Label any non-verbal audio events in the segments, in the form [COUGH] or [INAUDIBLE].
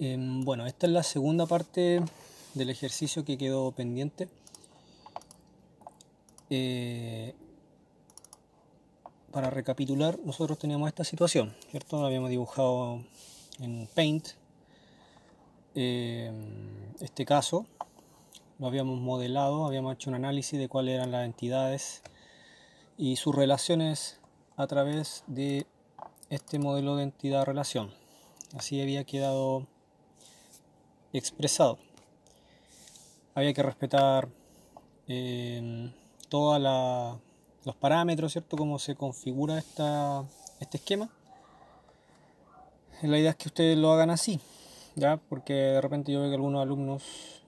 Em, bueno, esta es la segunda parte del ejercicio que quedó pendiente. Eh, para recapitular, nosotros teníamos esta situación, ¿cierto? lo habíamos dibujado en Paint. Em, este caso lo habíamos modelado, habíamos hecho un análisis de cuáles eran las entidades y sus relaciones a través de este modelo de entidad-relación. Así había quedado expresado. Había que respetar eh, todos los parámetros, ¿cierto? Cómo se configura este esquema. La idea es que ustedes lo hagan así, ¿ya? Porque de repente yo veo que algunos alumnos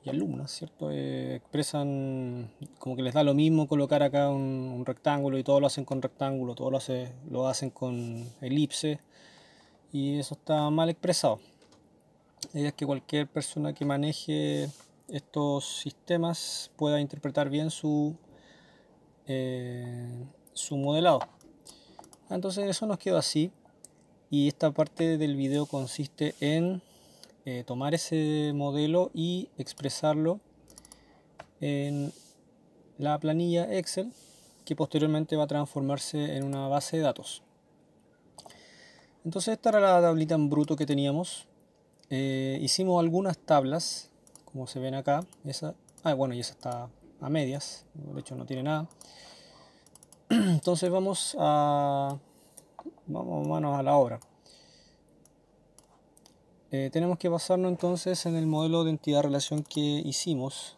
y alumnas, ¿cierto? Eh, expresan como que les da lo mismo colocar acá un, un, rectángulo y todo lo hacen con rectángulo, todo lo, hace, lo hacen con elipse y eso está mal expresado. La es que cualquier persona que maneje estos sistemas pueda interpretar bien su, eh, su modelado. Entonces eso nos quedó así y esta parte del video consiste en eh, tomar ese modelo y expresarlo en la planilla Excel que posteriormente va a transformarse en una base de datos. Entonces esta era la tablita en bruto que teníamos eh, hicimos algunas tablas, como se ven acá. Esa, ah, bueno, y esa está a medias, de hecho no tiene nada. [CLEARS THROAT] Entonces vamos a vamos manos a la obra. Eh, tenemos que basarnos entonces en el modelo de entidad-relación que hicimos.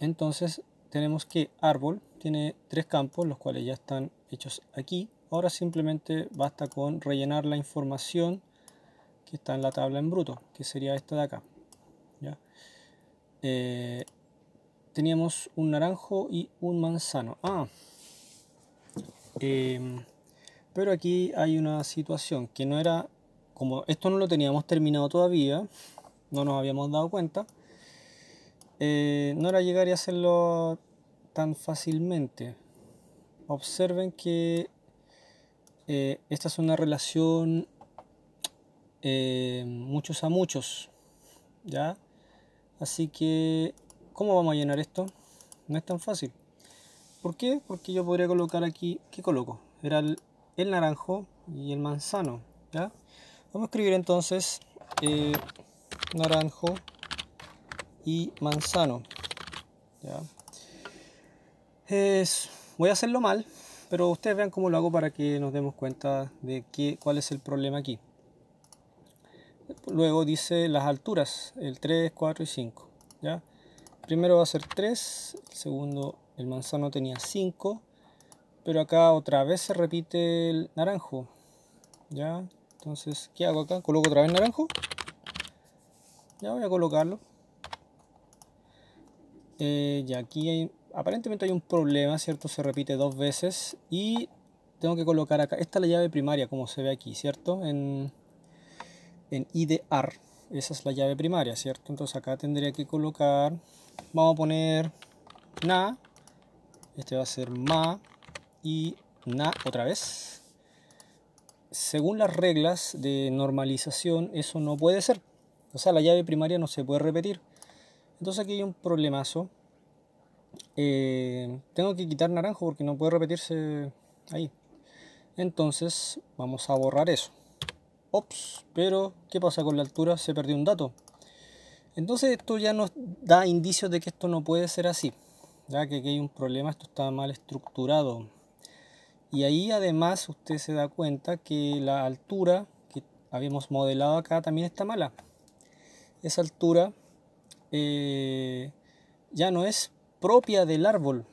Entonces tenemos que árbol tiene tres campos, los cuales ya están hechos aquí. Ahora simplemente basta con rellenar la información que está en la tabla en bruto, que sería esta de acá. Eh, teníamos un naranjo y un manzano. Ah, em, pero aquí hay una situación que no era, como esto no lo teníamos terminado todavía, no nos habíamos dado cuenta, eh, no era llegar y hacerlo tan fácilmente. Observen que eh, esta es una relación eh, muchos a muchos, ¿ya? Así que, ¿cómo vamos a llenar esto? No es tan fácil. ¿Por qué? Porque yo podría colocar aquí, ¿qué coloco? Era el, naranjo y el manzano, ¿ya? Vamos a escribir entonces eh, naranjo y manzano, ¿ya? voy a hacerlo mal, pero ustedes vean cómo lo hago para que nos demos cuenta de qué, cuál es el problema aquí. Luego dice las alturas, el 3, 4 y 5. ¿ya? Primero va a ser 3, segundo el manzano tenía 5, pero acá otra vez se repite el naranjo. ¿ya? Entonces, ¿qué hago acá? Coloco otra vez naranjo. Ya voy a colocarlo. Eh, y aquí hay, aparentemente hay un problema, ¿cierto? Se repite dos veces y tengo que colocar acá, esta es la llave primaria como se ve aquí, ¿cierto? En, en IDR. Esa es la llave primaria, ¿cierto? Entonces acá tendría que colocar, vamos a poner na, este va a ser ma y na otra vez. Según las reglas de normalización, eso no puede ser. O sea, la llave primaria no se puede repetir. Entonces aquí hay un problemazo. Eh, tengo que quitar naranjo porque no puede repetirse ahí. Entonces vamos a borrar eso. Ops, pero ¿qué pasa con la altura? Se perdió un dato. Entonces esto ya nos da indicios de que esto no puede ser así. Ya que aquí hay un problema, esto está mal estructurado. Y ahí además usted se da cuenta que la altura que habíamos modelado acá también está mala. Esa altura eh, ya no es propia del árbol,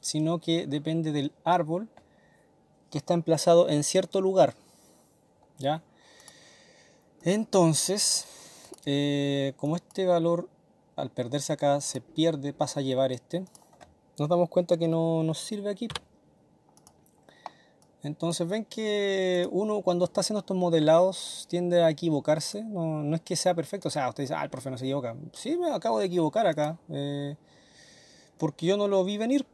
sino que depende del árbol que está emplazado en cierto lugar. ¿Ya? Entonces, eh, como este valor al perderse acá se pierde, pasa a llevar este, nos damos cuenta que no nos sirve aquí. Entonces ven que uno cuando está haciendo estos modelados tiende a equivocarse, no, es que sea perfecto, o sea, usted dice, ah, el profe no se equivoca. Sí, me acabo de equivocar acá, eh, porque yo no lo vi venir.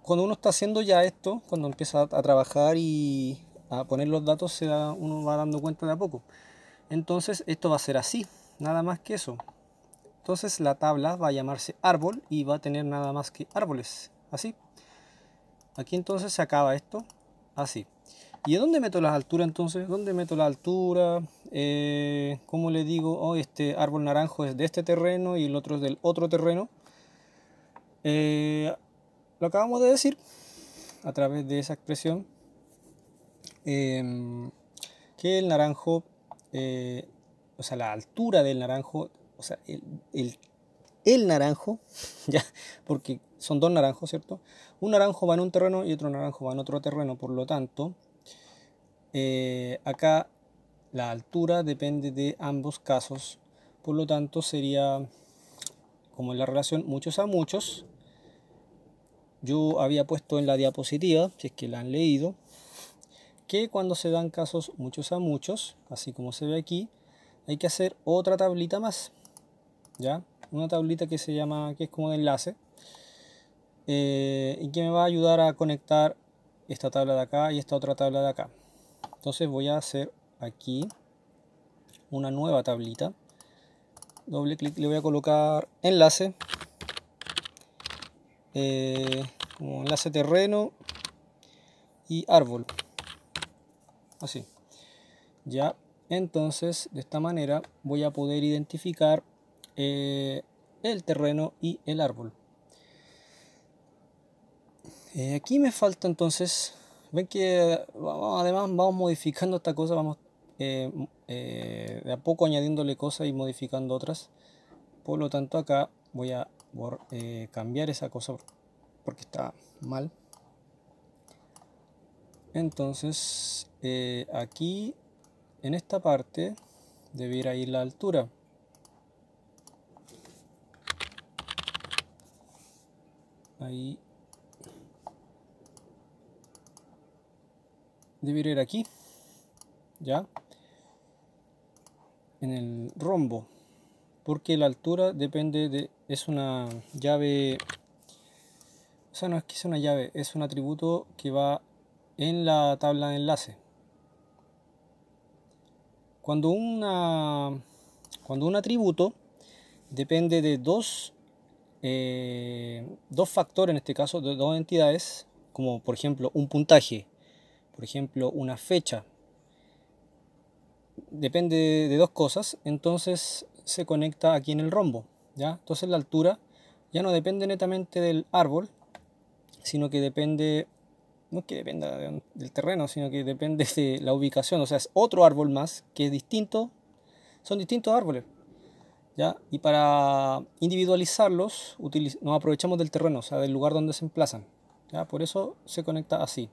Cuando uno está haciendo ya esto, cuando empieza a trabajar y a poner los datos, uno va dando cuenta de a poco. Entonces esto va a ser así, nada más que eso. Entonces la tabla va a llamarse árbol y va a tener nada más que árboles, así. Aquí entonces se acaba esto, así. ¿Y dónde meto las alturas entonces? ¿Dónde meto la altura? Eh, ¿Cómo le digo? Oh, este árbol naranjo es de este terreno y el otro es del otro terreno. Eh, lo acabamos de decir a través de esa expresión. Eh, que el naranjo eh, o sea, la altura del naranjo, o sea, el, naranjo, [LAUGHS] ya, porque son dos naranjos, ¿cierto? Un naranjo va en un terreno y otro naranjo va en otro terreno, por lo tanto, eh, acá la altura depende de ambos casos, por lo tanto sería, como en la relación muchos a muchos, yo había puesto en la diapositiva, si es que la han leído, que cuando se dan casos muchos a muchos, así como se ve aquí, hay que hacer otra tablita más, ¿ya? Una tablita que se llama, que es como de enlace, eh, y que me va a ayudar a conectar esta tabla de acá y esta otra tabla de acá. Entonces voy a hacer aquí una nueva tablita, doble clic, le voy a colocar enlace, eh, como enlace terreno y árbol así. Ya, entonces de esta manera voy a poder identificar eh, el terreno y el árbol. Eh, aquí me falta entonces, ven que además vamos modificando esta cosa, vamos eh, de a poco añadiéndole cosas y modificando otras. Por lo tanto acá voy a cambiar esa cosa porque está mal. Entonces, eh, aquí en esta parte debiera ir la altura. Ahí. debería ir aquí. ¿Ya? En el rombo. Porque la altura depende de... Es una llave... O sea, no es que sea una llave, es un atributo que va en la tabla de enlace. Cuando, una, cuando un atributo depende de dos, eh, dos factores, en este caso de dos entidades, como por ejemplo un puntaje, por ejemplo una fecha, depende de dos cosas, entonces se conecta aquí en el rombo. ¿ya? Entonces la altura ya no depende netamente del árbol, sino que depende no es que dependa del terreno, sino que depende de la ubicación, o sea, es otro árbol más que es distinto, son distintos árboles. ¿ya? Y para individualizarlos nos aprovechamos del terreno, o sea, del lugar donde se emplazan. ¿ya? Por eso se conecta así.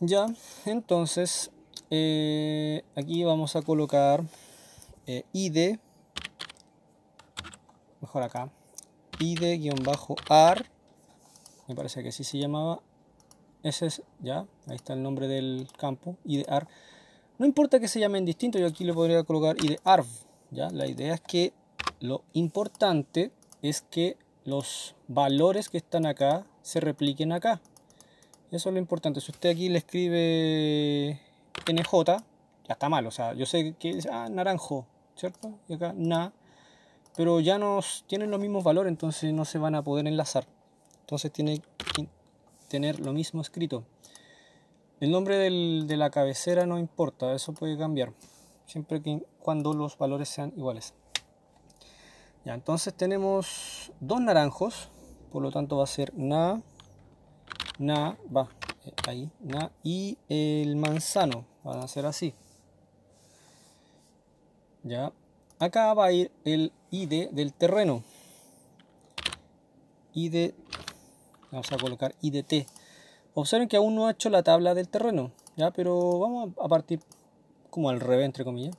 Ya, entonces eh, aquí vamos a colocar eh, id, mejor acá, id-ar, me parece que así se llamaba, ese es, ya, ahí está el nombre del campo, IDAR. No importa que se llamen distinto, yo aquí le podría colocar IDARV, ya. La idea es que lo importante es que los valores que están acá se repliquen acá. Eso es lo importante. Si usted aquí le escribe NJ, ya está mal. O sea, yo sé que es ah, naranjo, ¿cierto? Y acá na. Pero ya no tienen los mismos valores, entonces no se van a poder enlazar. Entonces tiene, tener lo mismo escrito. El nombre del, de la cabecera no importa, eso puede cambiar, siempre que cuando los valores sean iguales. Ya, entonces tenemos dos naranjos, por lo tanto va a ser na, na, va, eh, ahí, na, y el manzano, van a ser así. Ya, acá va a ir el ID del terreno. ID vamos a colocar IDT. Observen que aún no ha hecho la tabla del terreno, ¿ya? pero vamos a partir como al revés, entre comillas.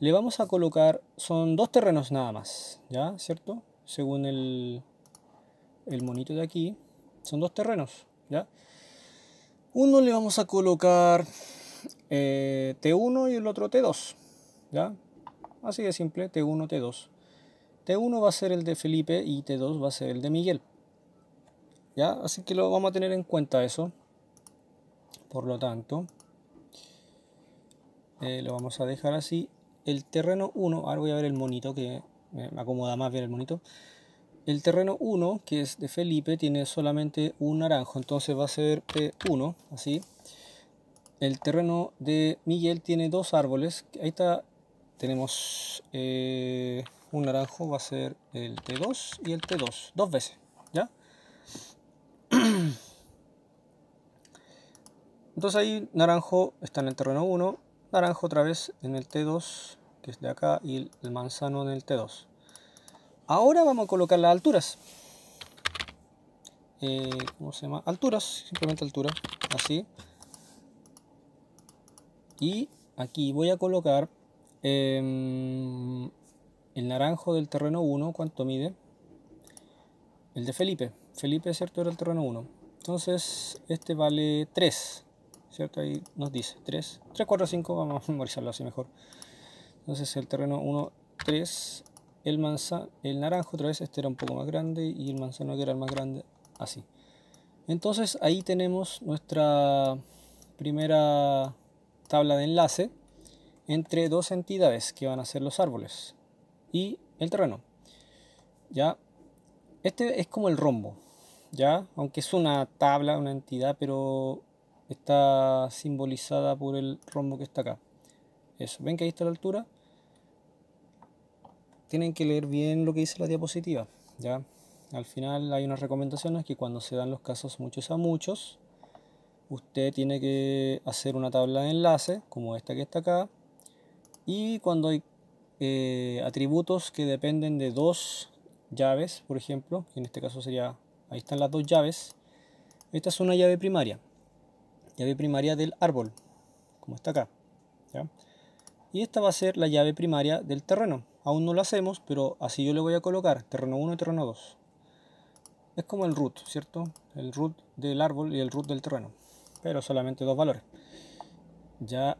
Le vamos a colocar, son dos terrenos nada más, ¿ya? ¿Cierto? Según el, el monito de aquí, son dos terrenos, ¿ya? Uno le vamos a colocar eh, T1 y el otro T2, ¿ya? Así de simple, T1, T2. T1 va a ser el de Felipe y T2 va a ser el de Miguel. ¿Ya? Así que lo vamos a tener en cuenta eso. Por lo tanto, eh, lo vamos a dejar así. El terreno 1, ahora voy a ver el monito que me acomoda más bien el monito. El terreno 1, que es de Felipe, tiene solamente un naranjo, entonces va a ser P1, así. El terreno de Miguel tiene dos árboles, ahí está, tenemos eh, un naranjo, va a ser el T2 y el T2, dos veces, ¿ya? Entonces ahí naranjo está en el terreno 1, naranjo otra vez en el T2, que es de acá, y el manzano en el T2. Ahora vamos a colocar las alturas. Eh, ¿Cómo se llama? Alturas, simplemente altura, así. Y aquí voy a colocar em, el naranjo del terreno 1, ¿cuánto mide? El de Felipe. Felipe, ¿cierto? Era el terreno 1. Entonces, este vale 3. ¿cierto? Ahí nos dice 3, 3, 4, 5, vamos a memorizarlo así mejor. Entonces el terreno 1, 3, el, manzano, el naranjo otra vez, este era un poco más grande y el manzano que era el más grande, así. Entonces ahí tenemos nuestra primera tabla de enlace entre dos entidades que van a ser los árboles y el terreno. Ya, este es como el rombo, ya, aunque es una tabla, una entidad, pero está simbolizada por el rombo que está acá. Eso, ven que ahí está la altura. Tienen que leer bien lo que dice la diapositiva, ¿ya? Al final hay unas recomendaciones que cuando se dan los casos muchos a muchos, usted tiene que hacer una tabla de enlace, como esta que está acá, y cuando hay eh, atributos que dependen de dos llaves, por ejemplo, en este caso sería, ahí están las dos llaves, esta es una llave primaria, llave primaria del árbol, como está acá. Y esta va a ser la llave primaria del terreno. Aún no lo hacemos, pero así yo le voy a colocar terreno 1 y terreno 2. Es como el root, ¿cierto? El root del árbol y el root del terreno, pero solamente dos valores. Ya,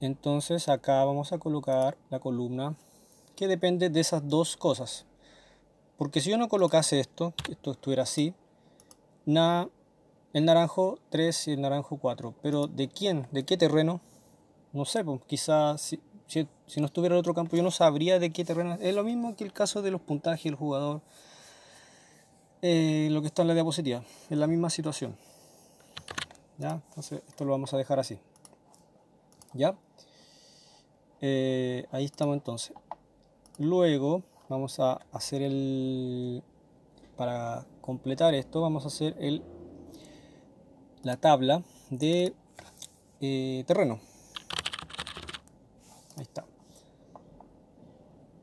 entonces acá vamos a colocar la columna que depende de esas dos cosas. Porque si yo no colocase esto, esto estuviera así, nada el naranjo 3 y el naranjo 4. Pero ¿de quién? ¿De qué terreno? No sé, pues quizás si, no estuviera en otro campo yo no sabría de qué terreno. Es lo mismo que el caso de los puntajes, el jugador, eh, lo que está en la diapositiva. Es la misma situación. ¿Ya? Entonces esto lo vamos a dejar así. ¿Ya? Eh, ahí estamos entonces. Luego vamos a hacer el... Para completar esto vamos a hacer el la tabla de eh, terreno. Ahí está.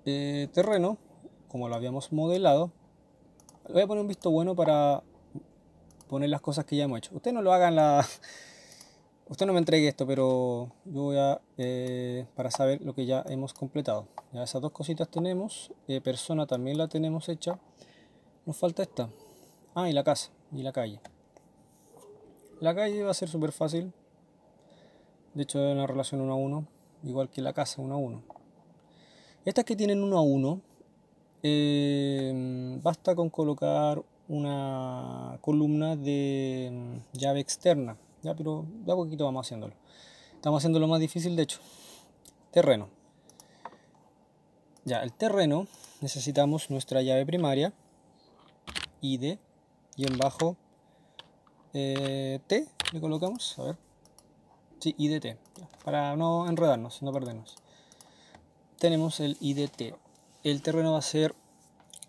Eh, terreno, como lo habíamos modelado, voy a poner un visto bueno para poner las cosas que ya hemos hecho. Usted no lo haga en la... [LAUGHS] Usted no me entregue esto, pero yo voy a... Eh, para saber lo que ya hemos completado. Ya esas dos cositas tenemos. persona también la tenemos hecha. Nos falta esta. Ah, y la casa. Y la calle. La calle va a ser súper fácil. De hecho, es una relación 1 a 1, igual que la casa 1 a 1. Estas que tienen 1 a 1, eh, basta con colocar una columna de mm, llave externa. Ya, pero de a poquito vamos haciéndolo. Estamos haciendo lo más difícil, de hecho. Terreno. Ya, el terreno necesitamos nuestra llave primaria, id, y en bajo eh, T le colocamos, a ver, sí, IDT, para no enredarnos, no perdernos. Tenemos el IDT. El terreno va a ser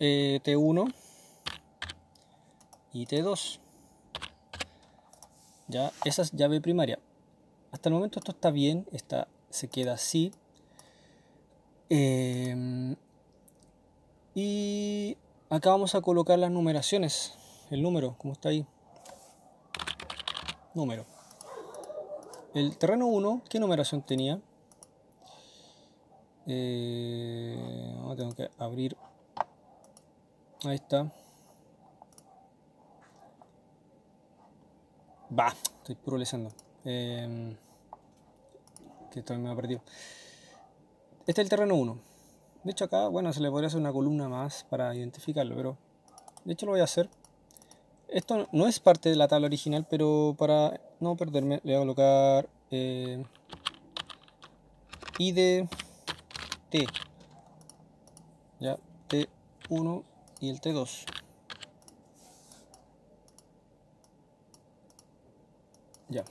eh, T1 y T2. Ya, esa es llave primaria. Hasta el momento esto está bien, está, se queda así. Em, y acá vamos a colocar las numeraciones, el número, como está ahí número. El terreno 1, ¿qué numeración tenía? Eh, tengo que abrir. Ahí está. Va, estoy puro eh, que esto me ha perdido. Este es el terreno 1. De hecho acá, bueno, se le podría hacer una columna más para identificarlo, pero de hecho lo voy a hacer esto no es parte de la tabla original, pero para no perderme le voy a colocar eh, id t. Ya, t1 y el t2. Ya.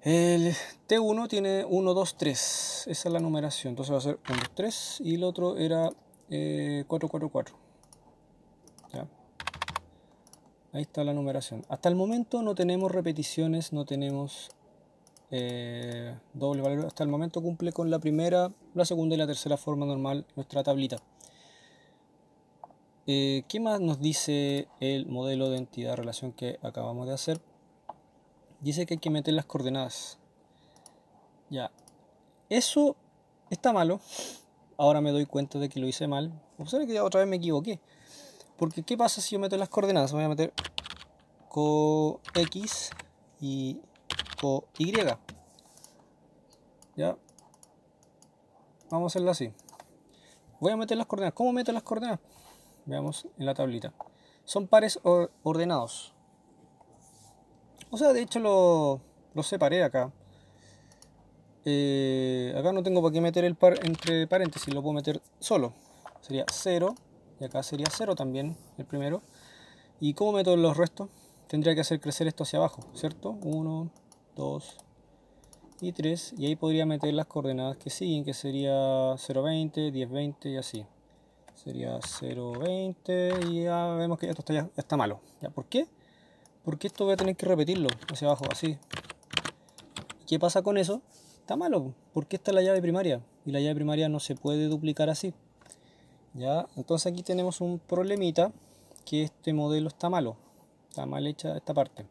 El T1 tiene 1, 2, 3. Esa es la numeración. Entonces va a ser 1, 2, 3. Y el otro era eh, 4, 4, 4. Ahí está la numeración. Hasta el momento no tenemos repeticiones, no tenemos eh, doble valor. Hasta el momento cumple con la primera, la segunda y la tercera forma normal nuestra tablita. Eh, ¿Qué más nos dice el modelo de entidad-relación que acabamos de hacer? Dice que hay que meter las coordenadas. Ya. Eso está malo. Ahora me doy cuenta de que lo hice mal. Observe que ya otra vez me equivoqué. Porque, ¿qué pasa si yo meto las coordenadas? Voy a meter co-x y co-y. ¿Ya? Vamos a hacerlo así. Voy a meter las coordenadas. ¿Cómo meto las coordenadas? Veamos en la tablita. Son pares ordenados. O sea, de hecho lo, separé acá. Eh, acá no tengo para qué meter el par entre paréntesis, lo puedo meter solo. Sería 0, y acá sería 0 también el primero. ¿Y como meto los restos? Tendría que hacer crecer esto hacia abajo, ¿cierto? 1, 2 y 3 y ahí podría meter las coordenadas que siguen, que sería 0,20, 10,20 y así. Sería 0,20 y ya vemos que esto está, ya está malo. ¿Por qué? Porque esto voy a tener que repetirlo hacia abajo, así. ¿Qué pasa con eso? Está malo, porque esta es la llave primaria y la llave primaria no se puede duplicar así. Entonces aquí tenemos un problemita que este modelo está malo, está mal hecha esta parte.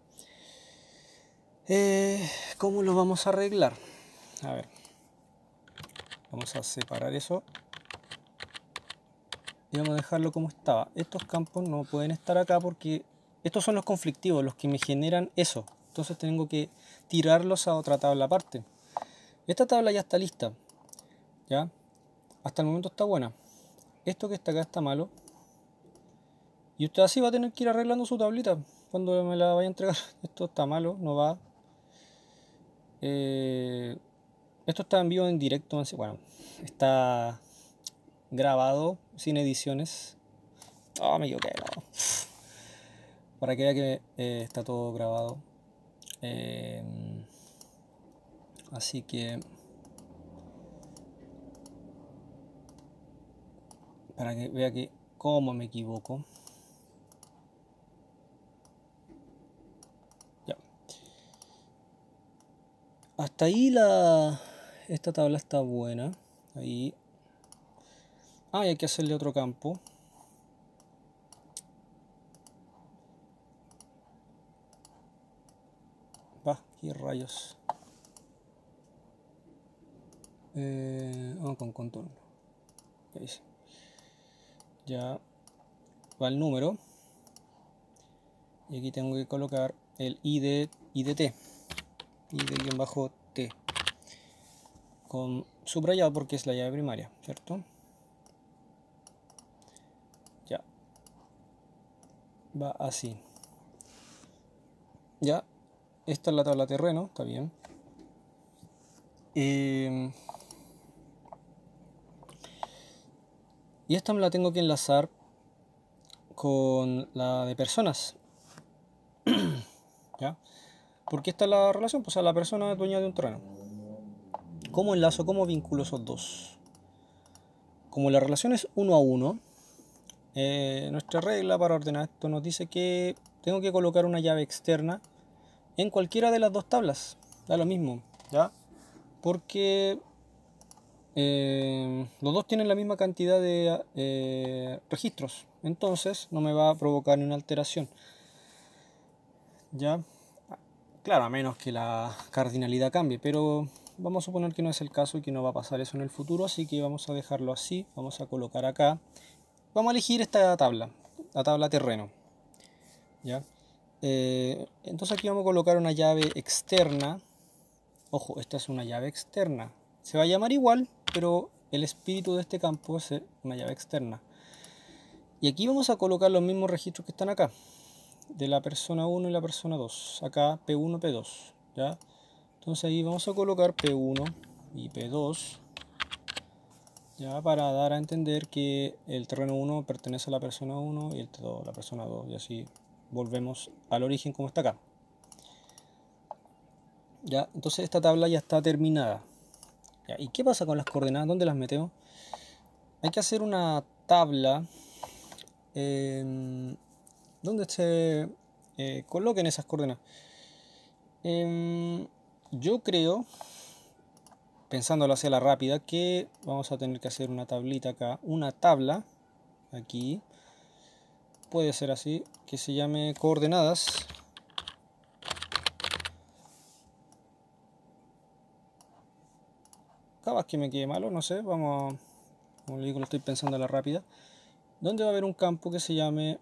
Eh, ¿Cómo lo vamos a arreglar? A ver, vamos a separar eso y vamos a dejarlo como estaba. Estos campos no pueden estar acá porque estos son los conflictivos, los que me generan eso. Entonces tengo que tirarlos a otra tabla aparte. Esta tabla ya está lista, ¿ya? Hasta el momento está buena esto que está acá está malo. Y usted así va a tener que ir arreglando su tablita cuando me la vaya a entregar. [LAUGHS] Esto está malo, no va. Eh, esto está en vivo en directo. Bueno, está grabado sin ediciones. Ah, oh, me equivoqué. Para que vea que eh, está todo grabado. Eh, así que para que vea que cómo me equivoco. Ya. Hasta ahí la esta tabla está buena. Ahí. Ah, hay que hacerle otro campo. Va, y rayos. Eh, ah, con contorno ya va el número y aquí tengo que colocar el id idt id-t con subrayado porque es la llave primaria cierto ya va así ya esta es la tabla terreno está bien eh, Y esta me la tengo que enlazar con la de personas. [CLEARS THROAT] ¿Ya? Porque esta es la relación, pues a la persona es dueña de un terreno. ¿Cómo enlazo, cómo vinculo esos dos? Como la relación es uno a uno, eh, nuestra regla para ordenar esto nos dice que tengo que colocar una llave externa en cualquiera de las dos tablas. Da lo mismo, ¿ya? Porque eh, los dos tienen la misma cantidad de eh, registros, entonces no me va a provocar una alteración. Ya, claro, a menos que la cardinalidad cambie, pero vamos a suponer que no es el caso y que no va a pasar eso en el futuro, así que vamos a dejarlo así, vamos a colocar acá, vamos a elegir esta tabla, la tabla terreno. Ya, eh, entonces aquí vamos a colocar una llave externa, ojo, esta es una llave externa, se va a llamar igual, pero el espíritu de este campo es una llave externa. Y aquí vamos a colocar los mismos registros que están acá, de la persona 1 y la persona 2, acá P1, P2, ¿ya? Entonces ahí vamos a colocar P1 y P2, ya para dar a entender que el terreno 1 pertenece a la persona 1 y el terreno 2 a la persona 2, y así volvemos al origen como está acá. Ya, entonces esta tabla ya está terminada. ¿Y qué pasa con las coordenadas? ¿Dónde las metemos? Hay que hacer una tabla eh, donde se eh, coloquen esas coordenadas. Em, yo creo, pensándolo hacia la rápida, que vamos a tener que hacer una tablita acá, una tabla aquí, puede ser así, que se llame coordenadas que me quede malo, no sé, vamos a, como le digo, lo estoy pensando a la rápida, donde va a haber un campo que se llame,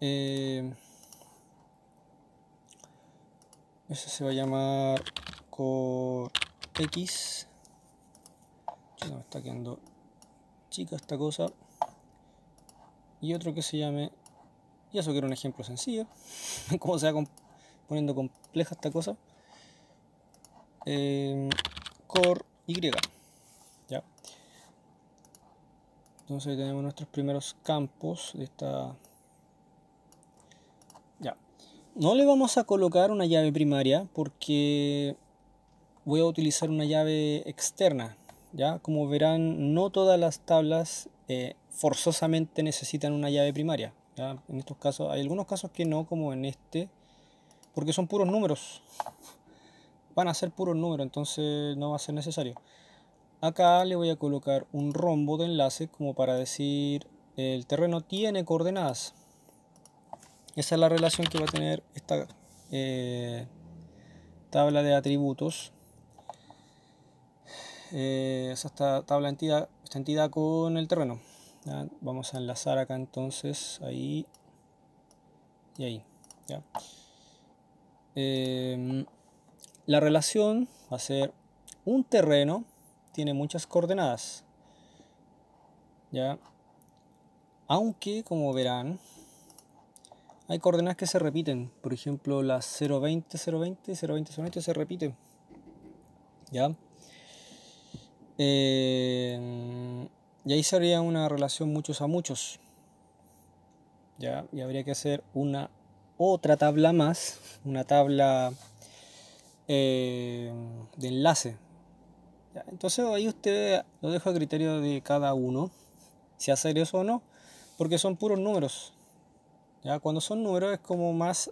eh, ese se va a llamar core x, me está quedando chica esta cosa, y otro que se llame, y eso que era un ejemplo sencillo, [LAUGHS] Como se va poniendo compleja esta cosa, eh, core y. ¿ya? Entonces tenemos nuestros primeros campos de esta... Ya. No le vamos a colocar una llave primaria porque voy a utilizar una llave externa. ¿ya? Como verán, no todas las tablas eh, forzosamente necesitan una llave primaria. ¿ya? En estos casos, hay algunos casos que no, como en este, porque son puros números van a ser puros números, entonces no va a ser necesario. Acá le voy a colocar un rombo de enlace como para decir el terreno tiene coordenadas. Esa es la relación que va a tener esta eh, tabla de atributos. Eh, esta tabla entidad, esta entidad con el terreno. Vamos a enlazar acá entonces, ahí y ahí. ¿ya? Eh, la relación va a ser un terreno, tiene muchas coordenadas. ¿Ya? Aunque, como verán, hay coordenadas que se repiten. Por ejemplo, las 020, 020, 020, 020 se repiten. ¿Ya? Eh, y ahí sería una relación muchos a muchos. ¿Ya? Y habría que hacer una otra tabla más, una tabla eh, de enlace. Entonces ahí usted lo dejo a criterio de cada uno, si hacer eso o no, porque son puros números. ¿ya? Cuando son números es como más,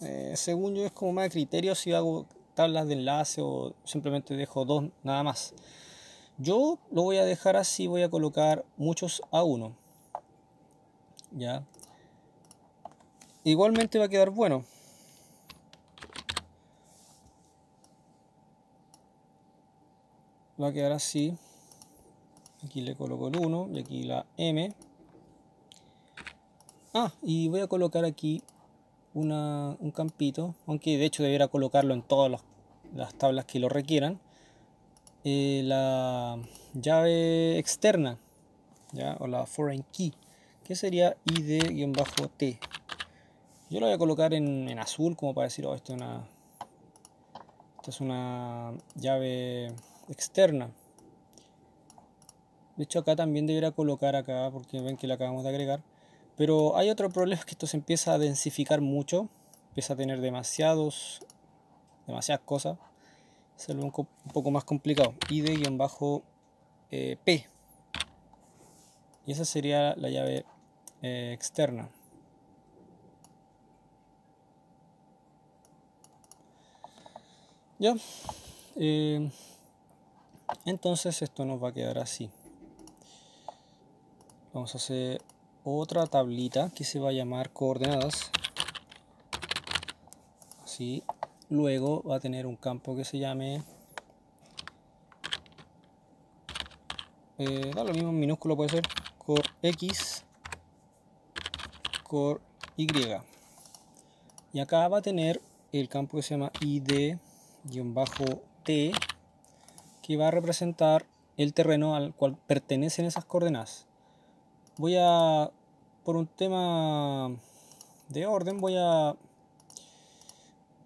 eh, según yo es como más criterio si hago tablas de enlace o simplemente dejo dos nada más. Yo lo voy a dejar así, voy a colocar muchos a uno. ¿ya? Igualmente va a quedar bueno. va a quedar así. Aquí le coloco el 1 y aquí la M. Ah, y voy a colocar aquí un campito, aunque de hecho debiera colocarlo en todas las, tablas que lo requieran. Eh, la llave externa, ¿ya? o la foreign key, que sería id-t. Yo lo voy a colocar en, en azul como para decir, oh, esto es una, esto es una llave externa. De hecho acá también debería colocar acá porque ven que la acabamos de agregar. Pero hay otro problema que esto se empieza a densificar mucho. Empieza a tener demasiados, demasiadas cosas. Es algo un, poco más complicado. id-p. Eh, y esa sería la llave eh, externa. Ya. Eh, entonces esto nos va a quedar así vamos a hacer otra tablita que se va a llamar coordenadas así luego va a tener un campo que se llame eh, da lo mismo en minúsculo puede ser core x core y y acá va a tener el campo que se llama id-t que va a representar el terreno al cual pertenecen esas coordenadas. Voy a, por un tema de orden, voy a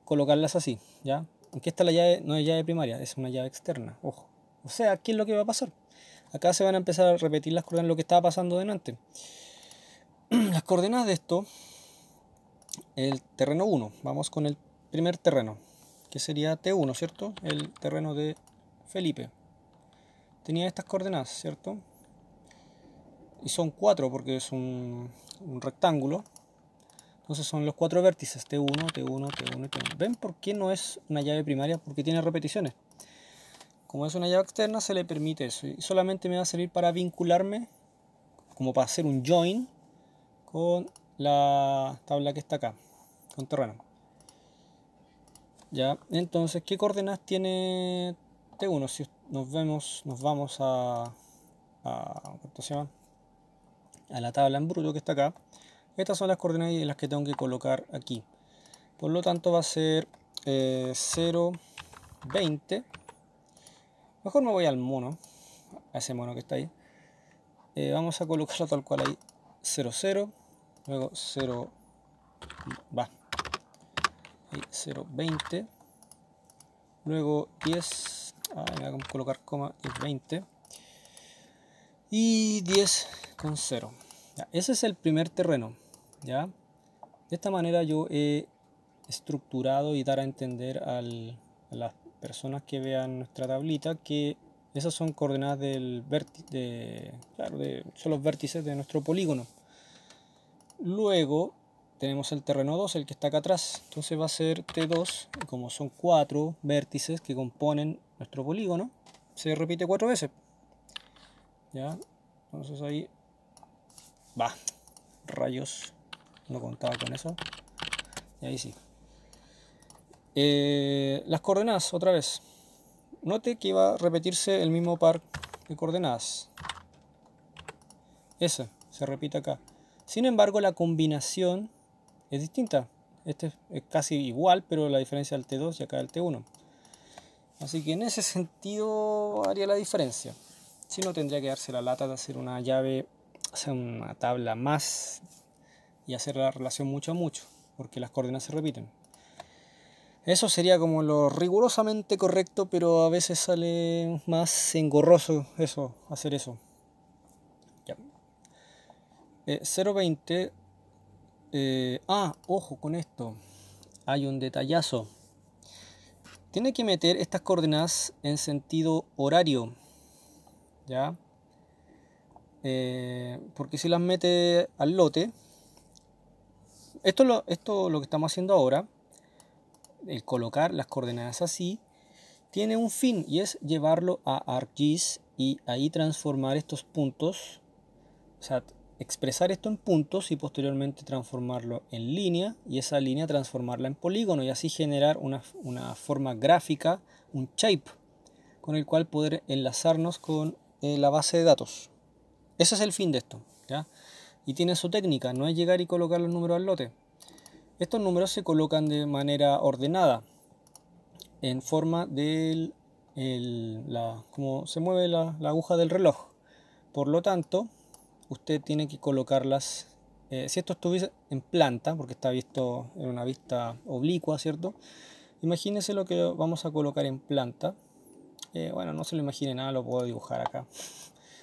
colocarlas así, ¿ya? Aunque está la llave, no es llave primaria, es una llave externa, ojo. O sea, ¿qué es lo que va a pasar? Acá se van a empezar a repetir las coordenadas, lo que estaba pasando delante. [CLEARS THROAT] Las coordenadas de esto, el terreno 1, vamos con el primer terreno, que sería T1, ¿cierto? El terreno de Felipe. Tenía estas coordenadas, ¿cierto? Y son cuatro porque es un, rectángulo. Entonces son los cuatro vértices, T1, T1, T1 y T1. ¿Ven por qué no es una llave primaria? Porque tiene repeticiones. Como es una llave externa, se le permite eso. Y solamente me va a servir para vincularme, como para hacer un join, con la tabla que está acá, con terreno. Ya, entonces, ¿qué coordenadas tiene 1. Si nos vemos, nos vamos a, a, la tabla en bruto que está acá. Estas son las coordenadas en las que tengo que colocar aquí. Por lo tanto va a ser 0, eh, 20. Mejor me voy al mono, a ese mono que está ahí. Eh, vamos a colocarlo tal cual ahí. 0, 0. Luego 0, va. Ahí 0, 20. Luego 10, Ah, voy a colocar coma y 20 y 10 con 0 ese es el primer terreno ya de esta manera yo he estructurado y dar a entender a las personas que vean nuestra tablita que esas son coordenadas del vértice de, son los vértices de nuestro polígono luego tenemos el terreno 2, el que está acá atrás. Entonces va a ser T2, como son cuatro vértices que componen nuestro polígono se repite cuatro veces. ¿Ya? Entonces ahí va. Rayos. No contaba con eso. Y ahí sí. Eh, las coordenadas, otra vez. Note que va a repetirse el mismo par de coordenadas. eso se repite acá. Sin embargo, la combinación es distinta. Este es casi igual, pero la diferencia del T2 y acá el T1. Así que en ese sentido haría la diferencia. Si no, tendría que darse la lata de hacer una llave, hacer una tabla más y hacer la relación mucho a mucho, porque las coordenadas se repiten. Eso sería como lo rigurosamente correcto, pero a veces sale más engorroso eso, hacer eso. Ya. 0.20. Eh, eh, ah, ojo con esto. Hay un detallazo tiene que meter estas coordenadas en sentido horario. ¿Ya? Eh, porque si las mete al lote, esto lo, esto lo que estamos haciendo ahora, el colocar las coordenadas así, tiene un fin y es llevarlo a ArcGIS y ahí transformar estos puntos, o sea, expresar esto en puntos y posteriormente transformarlo en línea y esa línea transformarla en polígono y así generar una, forma gráfica, un shape, con el cual poder enlazarnos con eh, la base de datos. Ese es el fin de esto. Y tiene su técnica, no es llegar y colocar los números al lote. Estos números se colocan de manera ordenada, en forma de la, cómo se mueve la, la aguja del reloj. Por lo tanto, usted tiene que colocarlas, eh, si esto estuviese en planta, porque está visto en una vista oblicua, ¿cierto? Imagínese lo que vamos a colocar en planta. Eh, bueno, no se lo imagine nada, lo puedo dibujar acá. [LAUGHS]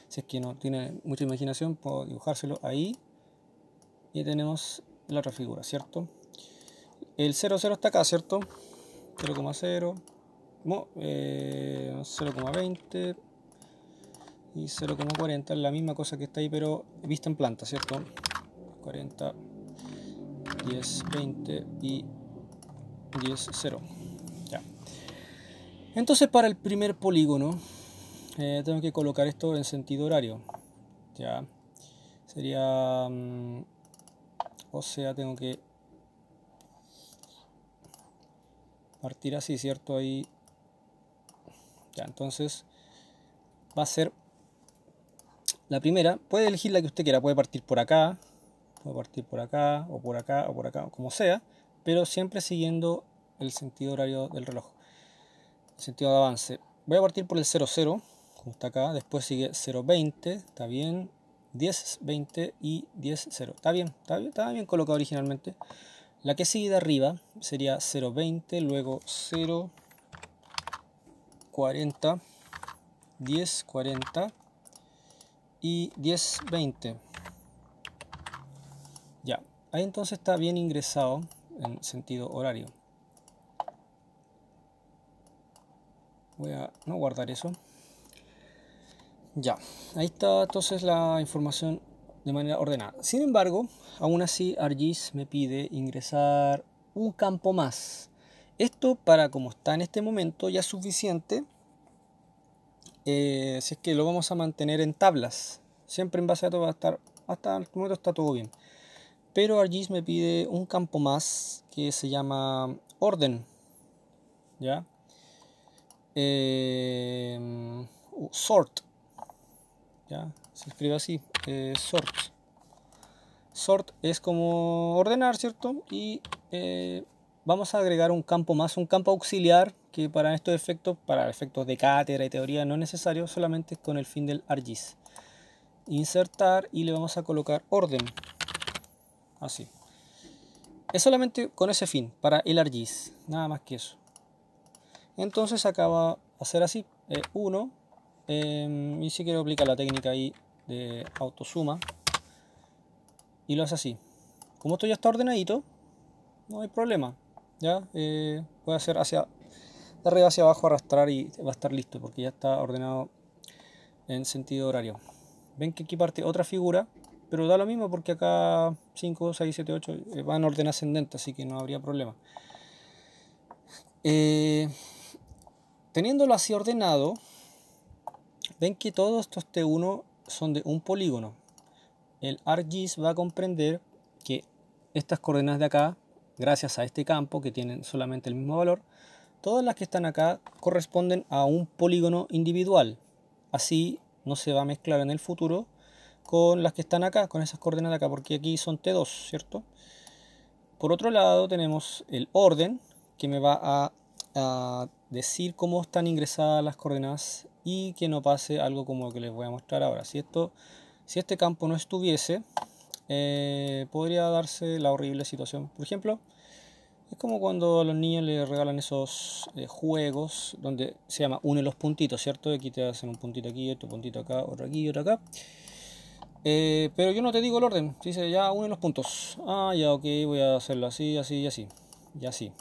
Si es que no tiene mucha imaginación, puedo dibujárselo ahí. Y tenemos la otra figura, ¿cierto? El 00 está acá, ¿cierto? 0,0, 0,20, y 0,40 es la misma cosa que está ahí pero vista en planta, ¿cierto? 40, 10, 20 y 10, 0 ya. entonces para el primer polígono eh, tengo que colocar esto en sentido horario ya sería mm, o sea tengo que partir así, ¿cierto? Ahí ya, entonces va a ser la primera, puede elegir la que usted quiera, puede partir por acá, puede partir por acá, o por acá, o por acá, como sea, pero siempre siguiendo el sentido horario del reloj, el sentido de avance. Voy a partir por el 00, como está acá, después sigue 020, está bien, 10, 20 y 100, Está bien, está bien, está bien colocado originalmente. La que sigue de arriba sería 020, luego 0, 40, 10, 40, 1020 Ya, ahí entonces está bien ingresado en sentido horario. Voy a no guardar eso. Ya, ahí está entonces la información de manera ordenada. Sin embargo, aún así Argis me pide ingresar un campo más. Esto para como está en este momento ya es suficiente eh, si es que lo vamos a mantener en tablas. Siempre en base a todo va a estar, hasta el momento está todo bien. Pero ArcGIS me pide un campo más que se llama orden. ¿Ya? Eh, sort. ¿Ya? Se escribe así. Eh, sort. Sort es como ordenar, ¿cierto? Y vamos a agregar un campo más, un campo auxiliar que para estos efectos, para efectos de cátedra y teoría, no es necesario, solamente con el fin del argis. Insertar y le vamos a colocar orden. Así. Es solamente con ese fin, para el argis, nada más que eso. Entonces acaba a hacer así, eh, Uno. Em, y si quiero aplicar la técnica ahí de autosuma, y lo hace así. Como esto ya está ordenadito, no hay problema. Ya eh, hacer hacia de arriba hacia abajo arrastrar y va a estar listo porque ya está ordenado en sentido horario. Ven que aquí parte otra figura, pero da lo mismo porque acá 5, 6, 7, 8 van en orden ascendente, así que no habría problema. Eh, teniéndolo así ordenado, ven que todos estos T1 son de un polígono. El ArcGIS va a comprender que estas coordenadas de acá, gracias a este campo que tienen solamente el mismo valor, Todas las que están acá corresponden a un polígono individual. Así no se va a mezclar en el futuro con las que están acá, con esas coordenadas acá, porque aquí son T2, ¿cierto? Por otro lado tenemos el orden, que me va a, decir cómo están ingresadas las coordenadas y que no pase algo como lo que les voy a mostrar ahora. Si, esto, si este campo no estuviese, eh, podría darse la horrible situación. Por ejemplo, es como cuando a los niños les regalan esos eh, juegos donde se llama une los puntitos, ¿cierto? Aquí te hacen un puntito aquí, otro puntito acá, otro aquí otro acá. Eh, pero yo no te digo el orden, dice ya une los puntos. Ah, ya ok, voy a hacerlo así, así y así. Y así.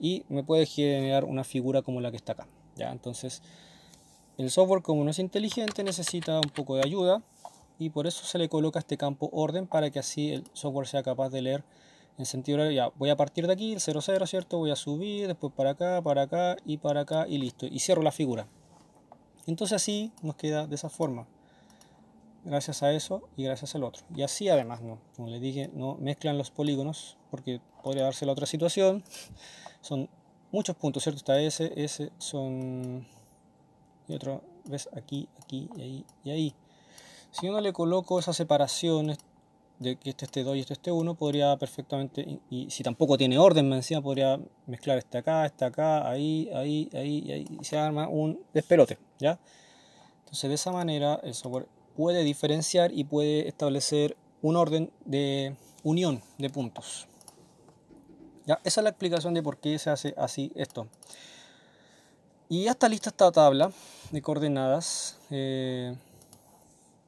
Y me puede generar una figura como la que está acá. Ya, entonces el software como no es inteligente necesita un poco de ayuda y por eso se le coloca este campo orden para que así el software sea capaz de leer en sentido ya voy a partir de aquí, el 00, ¿cierto? Voy a subir, después para acá, para acá y para acá y listo. Y cierro la figura. Entonces así nos queda de esa forma. Gracias a eso y gracias al otro. Y así además, ¿no? como les dije, no mezclan los polígonos porque podría darse la otra situación. Son muchos puntos, ¿cierto? Está S, S son... Y otro, ¿ves? Aquí, aquí, y ahí, y ahí. Si uno le coloco esa separación, de que este esté 2 y este esté 1, podría perfectamente, y, si tampoco tiene orden me encima, podría mezclar este acá, este acá, ahí, ahí, ahí, y ahí, se arma un despelote, ¿ya? Entonces de esa manera el software puede diferenciar y puede establecer un orden de unión de puntos. ¿Ya? Esa es la explicación de por qué se hace así esto. Y ya está lista esta tabla de coordenadas. Eh,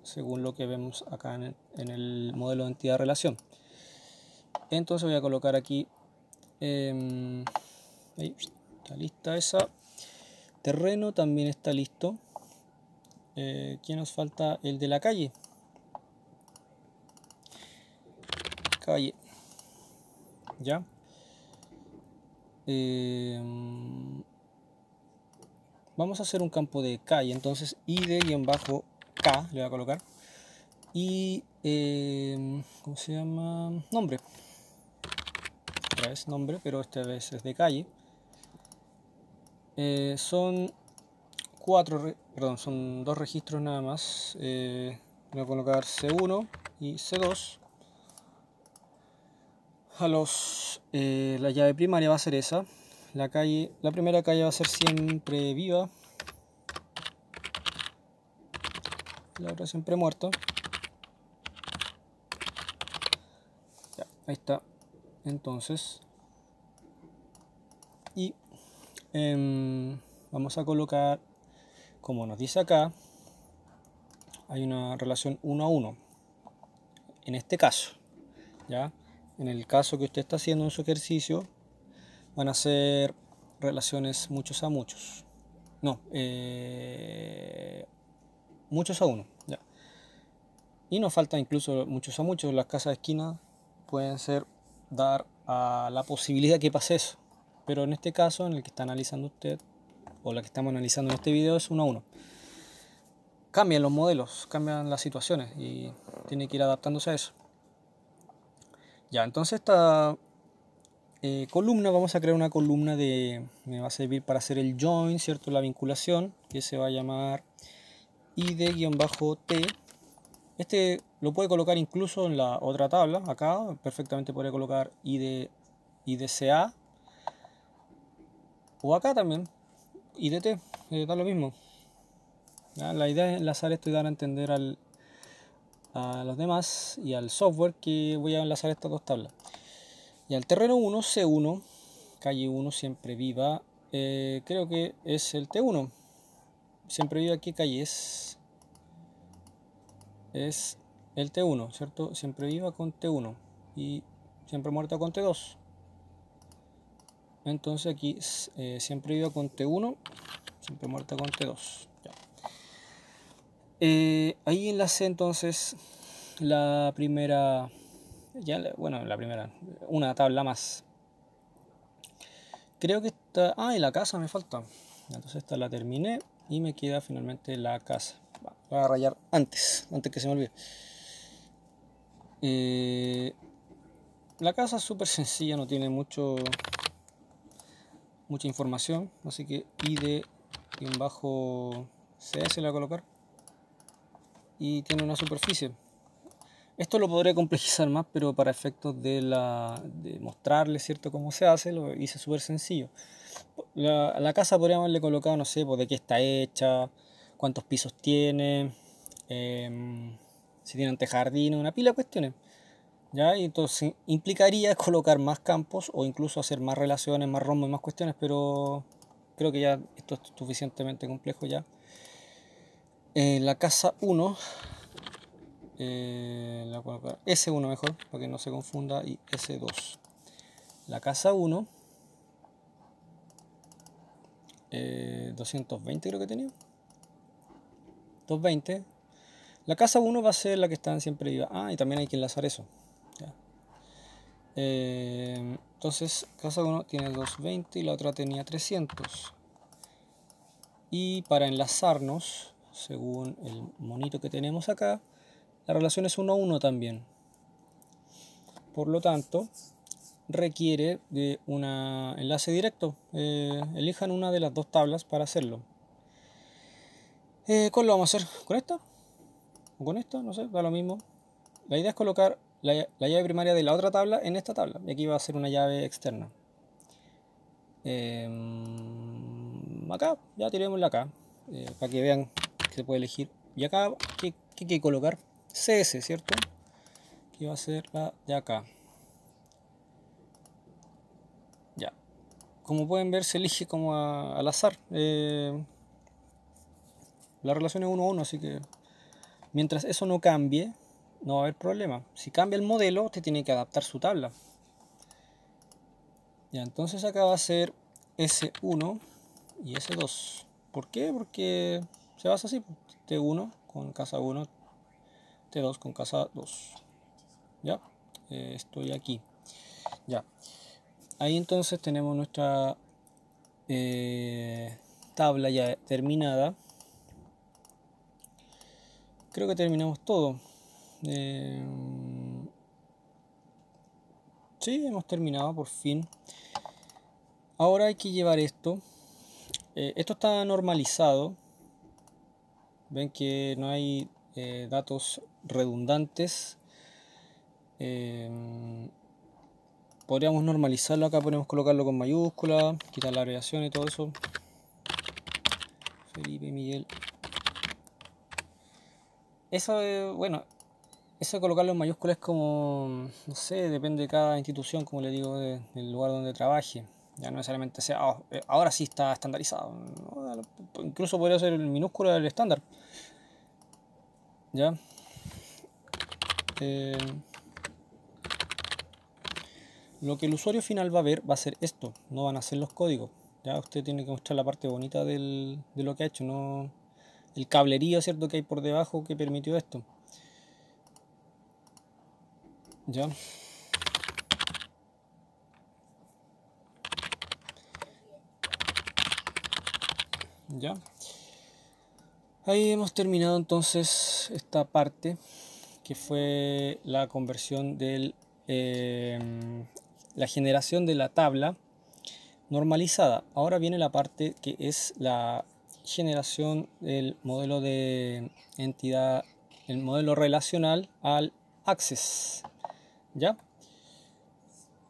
según lo que vemos acá en el, modelo de entidad relación. Entonces voy a colocar aquí, em, está lista esa. Terreno también está listo. Eh, ¿Quién nos falta? El de la calle. Calle. ¿Ya? Em, vamos a hacer un campo de calle. Entonces, id y en bajo K, le voy a colocar. Y, em, ¿cómo se llama? Nombre. nombre, pero esta vez es de calle. Eh, son cuatro, perdón, son dos registros nada más. Eh, voy a colocar C1 y C2. A los, eh, la llave primaria va a ser esa. La, calle, la primera calle va a ser siempre viva La otra siempre muerto. ahí está. Entonces, y em, vamos a colocar, como nos dice acá, hay una relación 1 a 1. En este caso, ¿ya? En el caso que usted está haciendo en su ejercicio, van a ser relaciones muchos a muchos. No, eh, muchos a uno. Ya. Y nos falta incluso muchos a muchos. Las casas de esquina pueden ser dar a la posibilidad que pase eso. Pero en este caso, en el que está analizando usted, o la que estamos analizando en este video, es uno a uno. Cambian los modelos, cambian las situaciones y tiene que ir adaptándose a eso. Ya, entonces esta eh, columna, vamos a crear una columna de, me va a servir para hacer el join, ¿cierto? La vinculación, que se va a llamar id-t. Este lo puede colocar incluso en la otra tabla, acá perfectamente podría colocar idca o acá también idt, es eh, lo mismo. La idea es enlazar esto y dar a entender a los demás y al software que voy a enlazar estas dos tablas. Y al terreno 1, C1, calle 1 siempre viva, eh, creo que es el T1 siempre viva aquí calle es, el T1, ¿cierto? Siempre viva con T1 y siempre muerta con T2. Entonces aquí eh, siempre viva con T1, siempre muerta con T2. Eh, ahí enlace entonces la primera, bueno, la primera, una tabla más. Creo que está, ah, y la casa me falta. Entonces esta la terminé y me queda finalmente la casa. Voy a rayar antes, antes que se me olvide. Eh, la casa es súper sencilla, no tiene mucho mucha información, así que id en bajo CS le voy a colocar y tiene una superficie. Esto lo podría complejizar más, pero para efectos de, la, de mostrarles cierto cómo se hace, lo hice súper sencillo. La, la casa podríamos haberle colocado, no sé, pues, de qué está hecha, cuántos pisos tiene, eh, si tiene jardín una pila cuestiones. ¿ya? Y entonces implicaría [LAUGHS] colocar más campos o incluso hacer más relaciones, más rombos y más cuestiones, pero creo que ya esto es suficientemente complejo ya. Eh, la casa 1, eh, S1 mejor, para que no se confunda, y S2. La casa 1 220 eh, creo que tenía. 220. La casa 1 va a ser la que están siempre viva. Ah, y también hay que enlazar eso. Eh, entonces, casa 1 tiene 220 y la otra tenía 300. Y para enlazarnos, según el monito que tenemos acá, la relación es 1 a 1 también. Por lo tanto, requiere de un enlace directo. Eh, elijan una de las dos tablas para hacerlo. ¿con eh, ¿Cuál lo vamos a hacer? ¿Con esta? ¿O con esta? No sé, da lo mismo. La idea es colocar la, llave primaria de la otra tabla en esta tabla. Y aquí va a ser una llave externa. Em, acá, ya tenemos la acá. Eh, para que vean que se puede elegir. Y acá, ¿qué, hay que colocar? CS, ¿cierto? Que va a ser la de acá. como pueden ver, se elige como al azar. Eh, la relación es 1 a 1, así que mientras eso no cambie, no va a haber problema. Si cambia el modelo, usted tiene que adaptar su tabla. Ya, entonces acá va a ser S1 y S2. ¿Por qué? Porque se basa así. T1 con casa 1, T2 con casa 2. Ya, eh, estoy aquí. Ya ahí entonces tenemos nuestra eh, tabla ya terminada. Creo que terminamos todo. Eh, sí, hemos terminado por fin. Ahora hay que llevar esto. Eh, esto está normalizado. Ven que no hay eh, datos redundantes podríamos normalizarlo acá, podemos colocarlo con mayúscula, quitar la abreviación y todo eso. Felipe Miguel. Eso, eh, bueno, eso de colocarlo en mayúscula es como, no sé, depende de cada institución, como le digo, del lugar donde trabaje. Ya no necesariamente sea, oh, eh, ahora sí está estandarizado. incluso podría ser el minúsculo del estándar. ¿Ya? Eh, lo que el usuario final va a ver va a ser esto, no van a ser los códigos. Ya usted tiene que mostrar la parte bonita del, de lo que ha hecho, no el cablería cierto que hay por debajo que permitió esto. Ya. Ya. Ahí hemos terminado entonces esta parte que fue la conversión del eh, la generación de la tabla normalizada. Ahora viene la parte que es la generación del modelo de entidad, el modelo relacional al access. ¿Ya?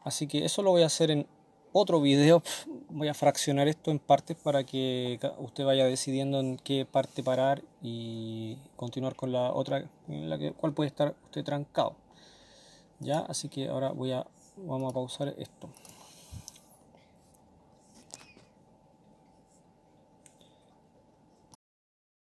Así que eso lo voy a hacer en otro video. [LAUGHS] Voy a fraccionar esto en partes para que usted vaya decidiendo en qué parte parar y continuar con la otra en la cual puede estar usted trancado. ¿Ya? Así que ahora voy a vamos a pausar esto